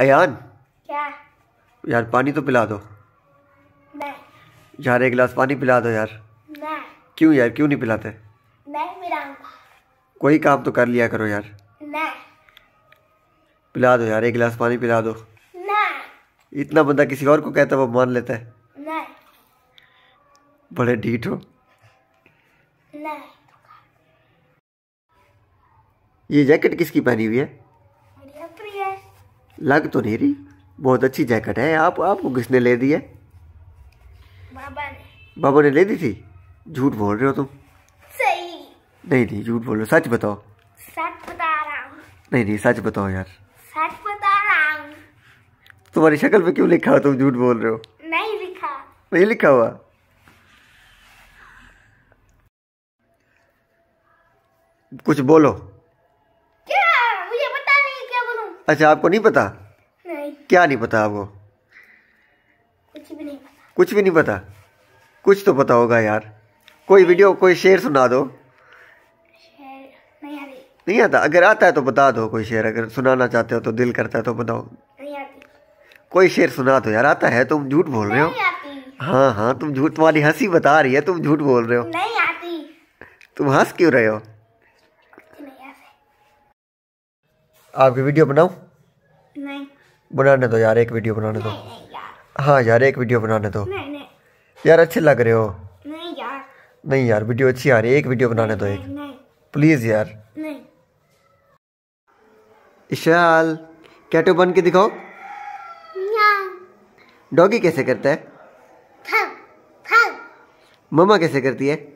अयान क्या यार पानी तो पिला दो यार एक गिलास पानी पिला दो यार क्यों यार क्यों नहीं पिलाते कोई काम तो कर लिया करो यार पिला दो यार एक गिलास पानी पिला दो इतना बंदा किसी और को कहता है वो मान लेता है बड़े ढीठ हो ये जैकेट किसकी पहनी हुई है लग तो नहीं रही बहुत अच्छी जैकेट है आप आपको किसने ले दी है बाबा ने बाबा ने ले दी थी झूठ बोल रहे हो तुम सही नहीं नहीं झूठ बोल रहे हो सच बताओ सच बता रहा हूँ नहीं नहीं सच बताओ यार सच बता रहा हूँ तुम्हारी शक्ल पे क्यों लिखा हो तुम झूठ बोल रहे हो नहीं लिखा नहीं लिखा हुआ कुछ बोलो अच्छा आपको नहीं पता नहीं क्या नहीं पता आपको कुछ भी नहीं पता कुछ भी नहीं पता कुछ तो पता होगा यार कोई वीडियो कोई शेर सुना दो नहीं, नहीं आता अगर आता है तो बता दो कोई शेर अगर सुनाना चाहते हो तो दिल करता है तो बताओ कोई शेर सुना दो यार आता है तुम झूठ बोल रहे हो हाँ हाँ तुम झूठ तुम्हारी हंसी बता रही है तुम झूठ बोल रहे हो नहीं आती तुम हंस क्यों रहे हो आपकी वीडियो बनाओ नहीं बनाने दो यार एक वीडियो बनाने दो हाँ यार एक वीडियो बनाने दो यार अच्छे लग रहे हो नहीं यार नहीं यार वीडियो अच्छी आ रही है एक वीडियो बनाने दो एक प्लीज़ यार इशाल कैटो बन के दिखाओ हाँ। डॉगी कैसे करता है मम्मा कैसे करती है